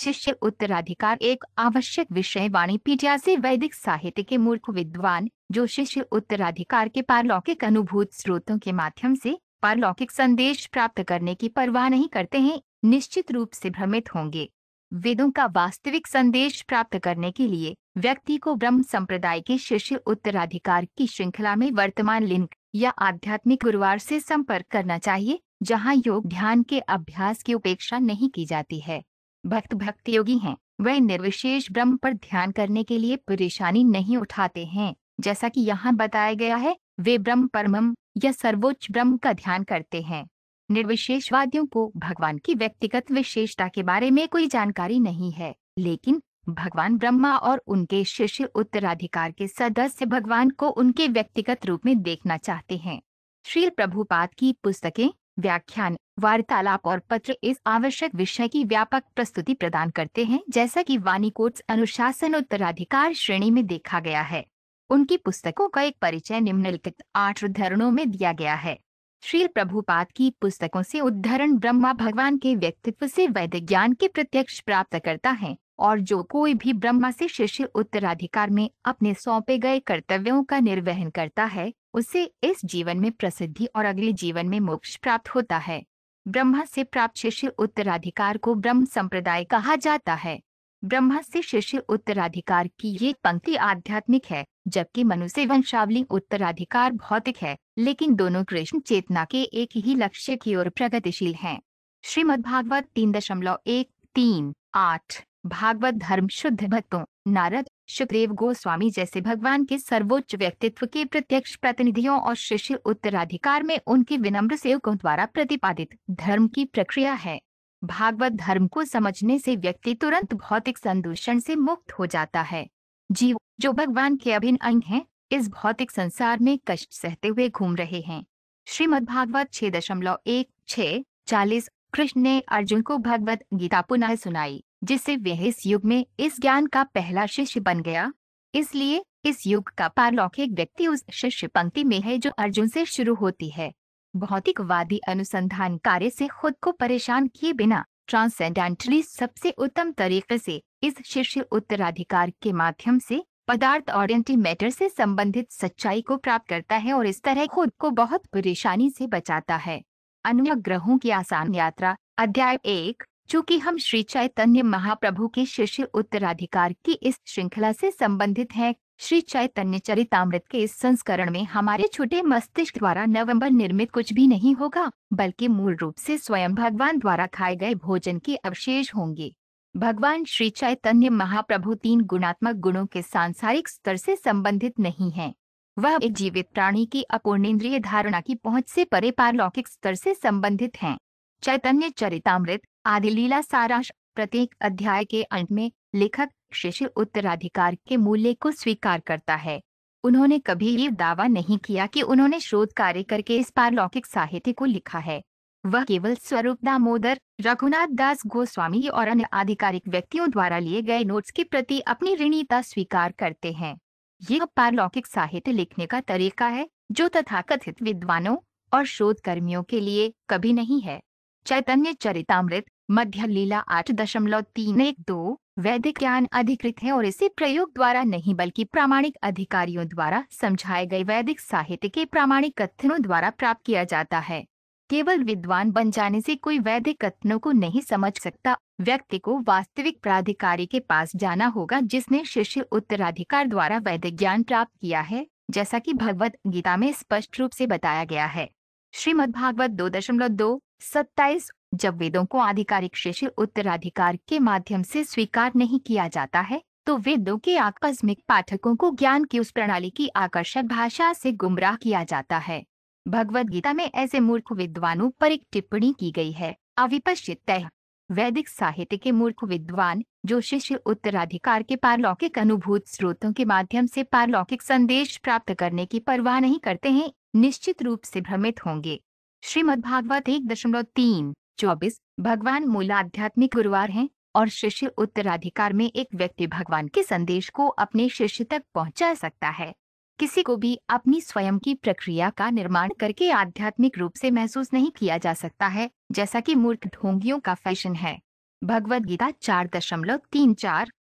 शिष्य उत्तराधिकार एक आवश्यक विषय वाणी पीटिया से वैदिक साहित्य के मूर्ख विद्वान जो शिष्य उत्तराधिकार के पारलौकिक अनुभूत स्रोतों के माध्यम से पारलौकिक संदेश प्राप्त करने की परवाह नहीं करते हैं निश्चित रूप से भ्रमित होंगे वेदों का वास्तविक संदेश प्राप्त करने के लिए व्यक्ति को ब्रह्म संप्रदाय के शिष्य उत्तराधिकार की श्रृंखला में वर्तमान लिंक या आध्यात्मिक गुरुवार से संपर्क करना चाहिए जहां योग ध्यान के अभ्यास की उपेक्षा नहीं की जाती है भक्त भक्ति योगी हैं वे निर्विशेष ब्रह्म पर ध्यान करने के लिए परेशानी नहीं उठाते हैं जैसा कि यहाँ बताया गया है वे ब्रह्म परमम या सर्वोच्च ब्रह्म का ध्यान करते हैं निर्विशेषवादियों को भगवान की व्यक्तिगत विशेषता के बारे में कोई जानकारी नहीं है लेकिन भगवान ब्रह्मा और उनके शिष्य उत्तराधिकार के सदस्य भगवान को उनके व्यक्तिगत रूप में देखना चाहते हैं श्री प्रभुपाद की पुस्तकें व्याख्यान वार्तालाप और पत्र इस आवश्यक विषय की व्यापक प्रस्तुति प्रदान करते हैं जैसा कि वानी कोट्स अनुशासन उत्तराधिकार श्रेणी में देखा गया है उनकी पुस्तकों का एक परिचय निम्नलिखित आठ उद्धरणों में दिया गया है श्री प्रभुपाद की पुस्तकों से उद्धरण ब्रह्मा भगवान के व्यक्तित्व से वैदिक ज्ञान के प्रत्यक्ष प्राप्त करता है और जो कोई भी ब्रह्मा से शिष्य उत्तराधिकार में अपने सौंपे गए कर्तव्यों का निर्वहन करता है उसे इस जीवन में प्रसिद्धि और अगले जीवन में मोक्ष प्राप्त होता है ब्रह्मा से प्राप्त शिष्य उत्तराधिकार को ब्रह्म संप्रदाय कहा जाता है ब्रह्मा से शिष्य उत्तराधिकार की ये पंक्ति आध्यात्मिक है जबकि मनुष्य वंशावली उत्तराधिकार भौतिक है लेकिन दोनों कृष्ण चेतना के एक ही लक्ष्य की ओर प्रगतिशील हैं। श्रीमद् भागवत तीन दशमलव एक तीन आठ भागवत धर्म शुद्ध भक्तों नारद सुखदेव गोस्वामी जैसे भगवान के सर्वोच्च व्यक्तित्व के प्रत्यक्ष प्रतिनिधियों और शिष्य उत्तराधिकार में उनके विनम्र सेवकों द्वारा प्रतिपादित धर्म की प्रक्रिया है भागवत धर्म को समझने से व्यक्ति तुरंत भौतिक संदूषण से मुक्त हो जाता है जीव जो भगवान के अभिन्न अंग हैं, इस भौतिक संसार में कष्ट सहते हुए घूम रहे हैं श्रीमद भागवत छह दशमलव एक छः चालीस कृष्ण ने अर्जुन को भगवत गीता पुनः सुनाई जिससे वह इस युग में इस ज्ञान का पहला शिष्य बन गया इसलिए इस युग का पारलौकिक व्यक्ति उस शिष्य पंक्ति में है जो अर्जुन से शुरू होती है भौतिकवादी अनुसंधान कार्य से खुद को परेशान किए बिना ट्रांसेंडेंटली सबसे उत्तम तरीके से इस शिष्य उत्तराधिकार के माध्यम से पदार्थ और एंटी मैटर से संबंधित सच्चाई को प्राप्त करता है और इस तरह खुद को बहुत परेशानी से बचाता है ग्रहों की आसान यात्रा अध्याय एक चूंकि हम श्री चैतन्य महाप्रभु के शिष्य उत्तराधिकार की इस श्रृंखला से संबंधित हैं, श्री चैतन्य चरितमृत के इस संस्करण में हमारे छोटे मस्तिष्क द्वारा नवंबर निर्मित कुछ भी नहीं होगा बल्कि मूल रूप से स्वयं भगवान द्वारा खाए गए भोजन के अवशेष होंगे भगवान श्री चैतन्य महाप्रभु तीन गुणात्मक गुणों के सांसारिक स्तर से संबंधित नहीं है वह एक जीवित प्राणी की अपूर्णेन्द्रिय धारणा की पहुंच से परे पारलौकिक स्तर से संबंधित हैं। चैतन्य चरितमृत आदि लीला सारांश प्रत्येक अध्याय के अंत में लेखक शिशिर उत्तराधिकार के मूल्य को स्वीकार करता है उन्होंने कभी ये दावा नहीं किया कि उन्होंने शोध कार्य करके इस पारलौकिक साहित्य को लिखा है वह केवल स्वरूप दामोदर रघुनाथ दास गोस्वामी और अन्य आधिकारिक व्यक्तियों द्वारा लिए गए नोट्स के प्रति अपनी ऋणीता स्वीकार करते हैं ये पारलौकिक साहित्य लिखने का तरीका है जो तथाकथित विद्वानों और शोध कर्मियों के लिए कभी नहीं है चैतन्य चरितमृत मध्य लीला आठ दशमलव तीन एक दो वैदिक ज्ञान अधिकृत है और इसे प्रयोग द्वारा नहीं बल्कि प्रामाणिक अधिकारियों द्वारा समझाए गए वैदिक साहित्य के प्रामाणिक कथनों द्वारा प्राप्त किया जाता है केवल विद्वान बन जाने से कोई वैदिक कथनों को नहीं समझ सकता व्यक्ति को वास्तविक प्राधिकारी के पास जाना होगा जिसने शिष्य उत्तराधिकार द्वारा वैदिक ज्ञान प्राप्त किया है जैसा कि भगवत गीता में स्पष्ट रूप से बताया गया है भागवत दो दशमलव दो सत्ताईस जब वेदों को आधिकारिक शिष्य उत्तराधिकार के माध्यम से स्वीकार नहीं किया जाता है तो वेदों के आकस्मिक पाठकों को ज्ञान की उस प्रणाली की आकर्षक भाषा से गुमराह किया जाता है भगवद गीता में ऐसे मूर्ख विद्वानों पर एक टिप्पणी की गई है अविपश्चित तय वैदिक साहित्य के मूर्ख विद्वान जो शिष्य उत्तराधिकार के पारलौकिक अनुभूत स्रोतों के माध्यम से पारलौकिक संदेश प्राप्त करने की परवाह नहीं करते हैं निश्चित रूप से भ्रमित होंगे भागवत एक दशमलव तीन चौबीस भगवान मूल आध्यात्मिक गुरुवार हैं और शिष्य उत्तराधिकार में एक व्यक्ति भगवान के संदेश को अपने शिष्य तक पहुंचा सकता है किसी को भी अपनी स्वयं की प्रक्रिया का निर्माण करके आध्यात्मिक रूप से महसूस नहीं किया जा सकता है जैसा कि मूर्ख ढोंगियों का फैशन है भगवद गीता चार दशमलव तीन चार